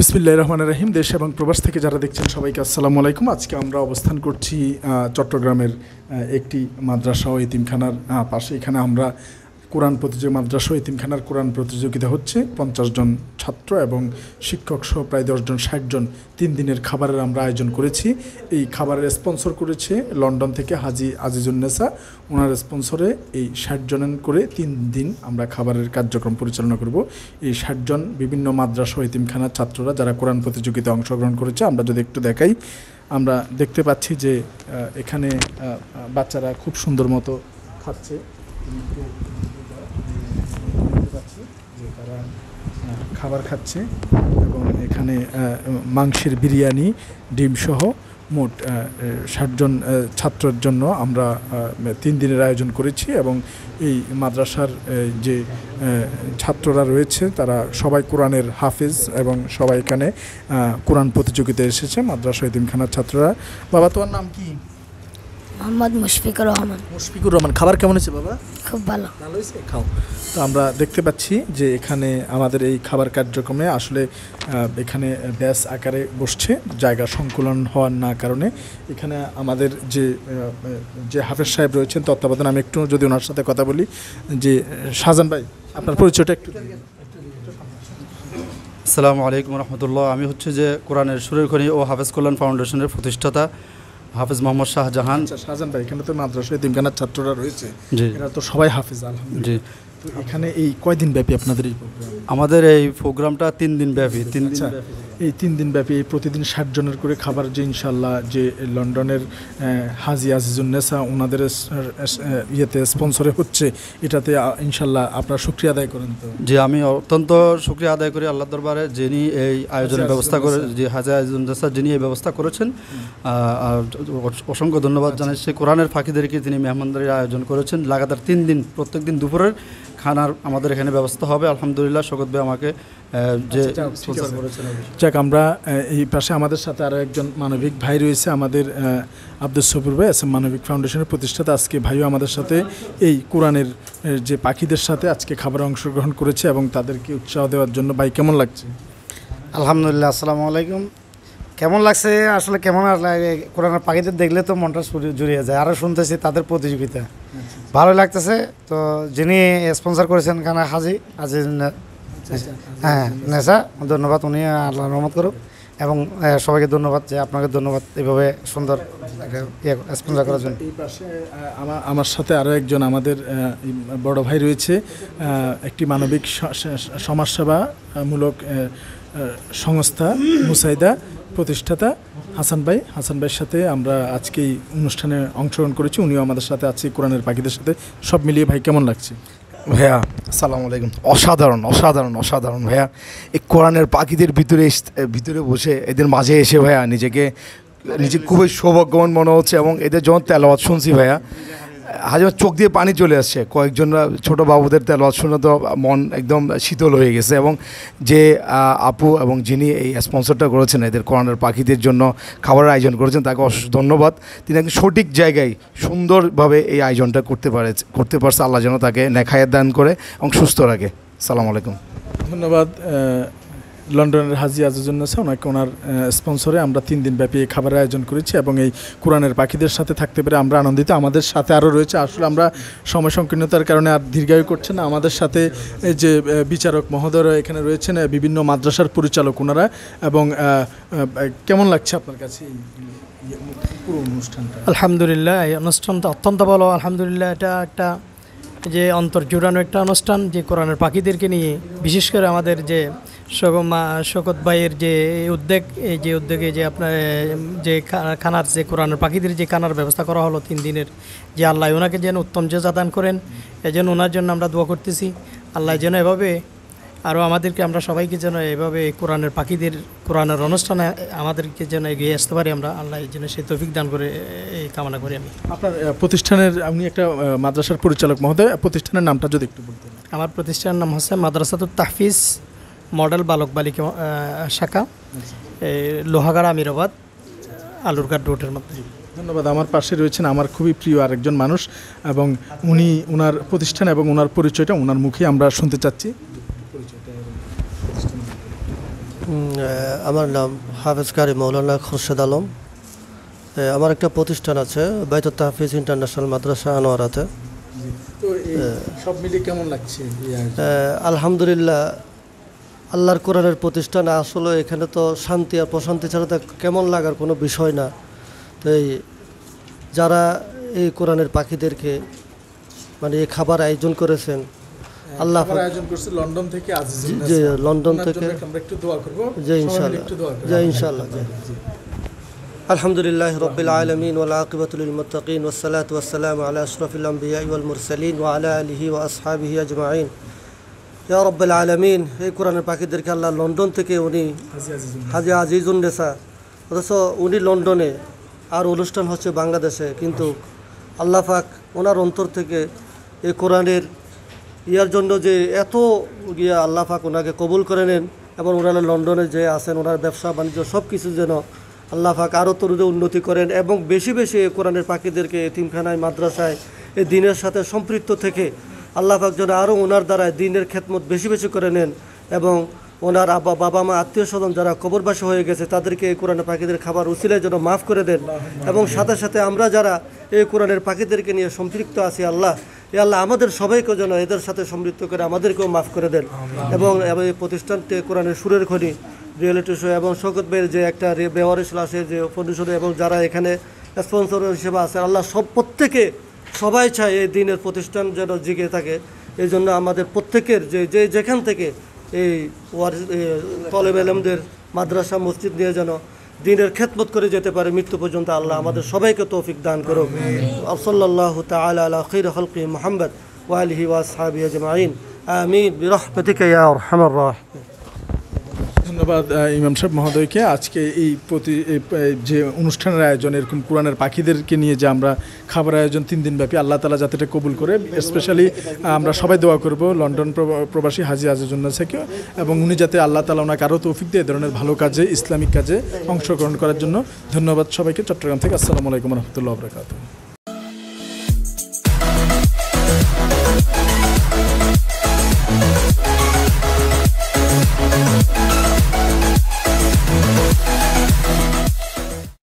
বিসমিল্লা রহমান রাহিম দেশ এবং প্রবাস থেকে যারা দেখছেন সবাইকে আসসালামু আলাইকুম আজকে আমরা অবস্থান করছি চট্টগ্রামের একটি মাদ্রাসা ও ইতিমখানার পাশে এখানে আমরা কোরআন প্রতিযোগী মাদ্রাসা এতিমখানার কোরআন প্রতিযোগিতা হচ্ছে পঞ্চাশ জন ছাত্র এবং শিক্ষক সহ প্রায় দশজন ষাটজন তিন দিনের খাবারের আমরা আয়োজন করেছি এই খাবারের স্পন্সর করেছে লন্ডন থেকে হাজি নেসা ওনার স্পন্সরে এই ষাটজনের করে তিন দিন আমরা খাবারের কার্যক্রম পরিচালনা করব এই ষাটজন বিভিন্ন মাদ্রাসা ইতিমখানার ছাত্ররা যারা কোরআন প্রতিযোগিতায় অংশগ্রহণ করেছে আমরা যদি একটু দেখাই আমরা দেখতে পাচ্ছি যে এখানে বাচ্চারা খুব সুন্দর মতো খাচ্ছে যে তারা খাবার খাচ্ছে এবং এখানে মাংসের বিরিয়ানি ডিমসহ মোট ষাটজন ছাত্রের জন্য আমরা তিন দিনের আয়োজন করেছি এবং এই মাদ্রাসার যে ছাত্ররা রয়েছে তারা সবাই কোরআনের হাফিজ এবং সবাই এখানে কোরআন প্রতিযোগিতায় এসেছে মাদ্রাসা ইতিমখানার ছাত্ররা বাবা তোমার নাম কি মোহাম্মদ মুশফিকুর রহমান মুশফিকুর রহমান খাবার কেমন হয়েছে বাবা খুব ভালো ভালো হয়েছে খাও তো আমরা দেখতে পাচ্ছি যে এখানে আমাদের এই খাবার কার্যক্রমে আসলে এখানে ব্যাস আকারে বসছে জায়গা সংকুলন হওয়ার না কারণে এখানে আমাদের যে যে হাফেজ সাহেব রয়েছেন তত্ত্বাবধানে আমি একটু যদি ওনার সাথে কথা বলি যে শাহজান ভাই আপনার পরিচয়টা একটু সালামু আলাইকুম রহমতুল্লাহ আমি হচ্ছে যে কোরআনের সুরের খনি ও হাফেজ কল্যাণ ফাউন্ডেশনের প্রতিষ্ঠাতা হাফিজ মোহাম্মদ শাহজাহান আচ্ছা, শাহজাহান ভাই এখানে তো মাদ্রাসায় তিনখানার ছাত্ররা রয়েছে এরা তো সবাই হাফিজ আলহামদুলিল্লাহ জি এখানে এই কয়দিন ব্যাপী আপনাদের এই আমাদের এই প্রোগ্রামটা তিন দিন ব্যাপী তিন দিন আচ্ছা। এই তিন দিন ব্যাপী এই প্রতিদিন ষাট জনের করে খাবার যে ইনশাল্লাহ যে লন্ডনের হাজি আজিজুন্নেসা ওনাদের ইয়েতে স্পন্সরে হচ্ছে এটাতে ইনশাল্লাহ আপনার শুক্রিয়া আদায় করেন তো জি আমি অত্যন্ত শুক্রিয়া আদায় করি আল্লাহ দরবারে যিনি এই আয়োজনের ব্যবস্থা করে যে হাজি আজিজুন্নেসা যিনি এই ব্যবস্থা করেছেন অসংখ্য ধন্যবাদ আচ্ছা। জানাই সে কোরআনের ফাঁকিদেরকে তিনি মেহমানদারির আয়োজন করেছেন লাগাতার তিন দিন প্রত্যেক দিন দুপুরের খানার আমাদের এখানে ব্যবস্থা হবে আলহামদুলিল্লাহ শকত ভাই আমাকে যে আচ্ছা, যাক আমরা এই পাশে আমাদের সাথে আরও একজন মানবিক ভাই রয়েছে আমাদের আব্দুল সফুর ভাই আছে মানবিক ফাউন্ডেশনের প্রতিষ্ঠাতা আজকে ভাইও আমাদের সাথে এই কোরআনের যে পাখিদের সাথে আজকে খাবারে অংশগ্রহণ করেছে এবং তাদেরকে উৎসাহ দেওয়ার জন্য ভাই কেমন লাগছে আলহামদুলিল্লাহ আসসালামু আলাইকুম কেমন লাগছে আসলে কেমন কোরআনার পাখিদের দেখলে তো মনটা জুড়িয়ে যায় আরও শুনতেছি তাদের প্রতিযোগিতা আচ্ছা। ভালো লাগতেছে তো যিনি স্পন্সর করেছেন কানা হাজি হাজি আচ্ছা, আচ্ছা, হ্যাঁ নেশা ধন্যবাদ উনি আল্লাহ রহমত করুক এবং সবাইকে ধন্যবাদ যে আপনাকে ধন্যবাদ এভাবে সুন্দর ইয়ে স্পন্সর করার জন্য আমার আমার সাথে আরও একজন আমাদের বড় ভাই রয়েছে একটি মানবিক সমাজসেবামূলক সংস্থা মুসাইদা প্রতিষ্ঠাতা হাসান ভাই হাসান ভাইয়ের সাথে আমরা আজকে এই অনুষ্ঠানে অংশগ্রহণ করেছি উনিও আমাদের সাথে আছে কোরআনের পাখিদের সাথে সব মিলিয়ে ভাই কেমন লাগছে ভাইয়া আসসালামু আলাইকুম অসাধারণ অসাধারণ অসাধারণ ভাইয়া এই কোরআনের পাখিদের ভিতরে ভিতরে বসে এদের মাঝে এসে ভাইয়া নিজেকে নিজে খুবই সৌভাগ্যবান মনে হচ্ছে এবং এদের যখন তেলাওয়াত শুনছি ভাইয়া হাজার চোখ দিয়ে পানি চলে আসছে কয়েকজনরা ছোট বাবুদের তেল শুনে তো মন একদম শীতল হয়ে গেছে এবং যে আপু এবং যিনি এই স্পন্সরটা করেছেন এদের করোনার পাখিদের জন্য খাবারের আয়োজন করেছেন তাকে অস ধন্যবাদ তিনি একদম সঠিক জায়গায় সুন্দরভাবে এই আয়োজনটা করতে পারে করতে পারছে আল্লাহ যেন তাকে নেখায়ের দান করে এবং সুস্থ রাখে সালাম আলাইকুম ধন্যবাদ লন্ডনের হাজি জন্য আছে ওনাকে ওনার স্পন্সরে আমরা তিন দিন ব্যাপী এই খাবারের আয়োজন করেছি এবং এই কোরআনের পাখিদের সাথে থাকতে পেরে আমরা আনন্দিত আমাদের সাথে আরও রয়েছে আসলে আমরা সময় সংকীর্ণতার কারণে আর দীর্ঘায়ু করছে না আমাদের সাথে যে বিচারক মহোদয়রা এখানে রয়েছেন বিভিন্ন মাদ্রাসার পরিচালক ওনারা এবং কেমন লাগছে আপনার কাছে পুরো অনুষ্ঠানটা আলহামদুলিল্লাহ এই অনুষ্ঠানটা অত্যন্ত ভালো আলহামদুলিল্লাহ এটা একটা যে অন্তর জুড়ানো একটা অনুষ্ঠান যে কোরআনের পাখিদেরকে নিয়ে বিশেষ করে আমাদের যে শকত ভাইয়ের যে উদ্যোগ এই যে উদ্যোগে যে আপনার যে খানার যে কোরআনের পাখিদের যে খানার ব্যবস্থা করা হলো তিন দিনের যে আল্লাহ ওনাকে যেন উত্তম যে দান করেন এজন্য ওনার জন্য আমরা দোয়া করতেছি আল্লাহ যেন এভাবে আরও আমাদেরকে আমরা সবাইকে যেন এভাবে কোরআনের পাখিদের কোরআনের অনুষ্ঠানে আমাদেরকে যেন এগিয়ে আসতে পারি আমরা আল্লাহ এই জন্য সেই তফিক দান করে এই কামনা করি আমি আপনার প্রতিষ্ঠানের আপনি একটা মাদ্রাসার পরিচালক মহোদয় প্রতিষ্ঠানের নামটা যদি একটু বলতেন আমার প্রতিষ্ঠানের নাম হচ্ছে মাদ্রাসা তো তাহফিজ মডেল বালক বালিকা শাখা লোহাগাড়া আমিরাবাদ আলুরঘাট রোডের মধ্যে ধন্যবাদ আমার পাশে রয়েছেন আমার খুবই প্রিয় আরেকজন মানুষ এবং উনি ওনার প্রতিষ্ঠান এবং ওনার পরিচয়টা ওনার মুখে আমরা শুনতে চাচ্ছি আমার নাম হাফেজ কারি মৌলানা খুরশেদ আলম আমার একটা প্রতিষ্ঠান আছে বাইতুল তাহফিজ ইন্টারন্যাশনাল মাদ্রাসা আনোয়ারাতে সব কেমন লাগছে আলহামদুলিল্লাহ আল্লাহর কোরআনের প্রতিষ্ঠান আসলে এখানে তো শান্তি আর প্রশান্তি ছাড়া তো কেমন লাগার কোনো বিষয় না তো এই যারা এই কোরআনের পাখিদেরকে মানে এই খাবার আয়োজন করেছেন হ্যাঁ। আল্লাহ আয়োজন লন্ডন থেকে আজিজ লন্ডন থেকে আমরা একটু দোয়া আলহামদুলিল্লাহ রবিল আলমিন ওলাকিবতুল মতকিন ওসালাত ওসালাম আলা আশরফুল আম্বিয়া ওয়াল মুরসালিন ওয়া আলা আলহি ওয়া আসহাবিহি এই কোরআনের পাখিদেরকে আল্লাহ লন্ডন থেকে উনি হাজি আজিজুন নেসা অথচ উনি লন্ডনে আর অনুষ্ঠান হচ্ছে বাংলাদেশে কিন্তু আল্লাহ পাক ওনার অন্তর থেকে এই কোরআনের ইয়ার জন্য যে এত গিয়া আল্লাহাক ওনাকে কবুল করে নেন এবং ওনারা লন্ডনে যে আছেন ওনার ব্যবসা বাণিজ্য সব কিছু যেন আল্লাহাক আরও তরুদে উন্নতি করেন এবং বেশি বেশি কোরআনের পাখিদেরকে এতিমখানায় মাদ্রাসায় এই দিনের সাথে সম্পৃক্ত থেকে আল্লাহাক যেন আরও ওনার দ্বারা দিনের খেতমত বেশি বেশি করে নেন এবং ওনার আব্বা বাবা মা আত্মীয় স্বজন যারা কবরবাসী হয়ে গেছে তাদেরকে এই কোরআনের পাখিদের খাবার উচিলে যেন মাফ করে দেন এবং সাথে সাথে আমরা যারা এই কোরআনের পাখিদেরকে নিয়ে সম্পৃক্ত আছি আল্লাহ এ আল্লাহ আমাদের সবাইকে যেন এদের সাথে সমৃদ্ধ করে আমাদেরকেও মাফ করে দেন এবং এই প্রতিষ্ঠানটি কোরআনের সুরের খনি রিয়েলিটি শো এবং শকত ভাইয়ের যে একটা ছিল আছে যে ফাউন্ডেশন এবং যারা এখানে স্পন্সর হিসেবে আছে আল্লাহ সব প্রত্যেকে সবাই চায় এই দিনের প্রতিষ্ঠান যেন জিগে থাকে এই জন্য আমাদের প্রত্যেকের যে যে যেখান থেকে এই ওয়ার তলেব এলমদের মাদ্রাসা মসজিদ নিয়ে যেন দিনের খেদমত করে যেতে পারে মৃত্যু পর্যন্ত আল্লাহ আমাদের সবাইকে তৌফিক দান করো আফসল্লাহ তালা আলা খির হলকি মোহাম্মদ ওয়ালিহি ওয়াসহাবি আজমাইন আমিন বিরহমতিকে ইয়া রহমান ধন্যবাদ ইমাম সাহেব মহোদয়কে আজকে এই প্রতি যে অনুষ্ঠানের আয়োজন এরকম কোরআনের পাখিদেরকে নিয়ে যে আমরা খাবার আয়োজন তিন দিন ব্যাপী আল্লাহ তালা যাতে এটা কবুল করে স্পেশালি আমরা সবাই দোয়া করব লন্ডন প্রবাসী হাজি আজুজুল্লা থেকে এবং উনি যাতে আল্লাহ তালা ওনাকে আরও তৌফিক দিয়ে এ ধরনের ভালো কাজে ইসলামিক কাজে অংশগ্রহণ করার জন্য ধন্যবাদ সবাইকে চট্টগ্রাম থেকে আসসালামু আলাইকুম রহমতুল্লাহ আবরাকাত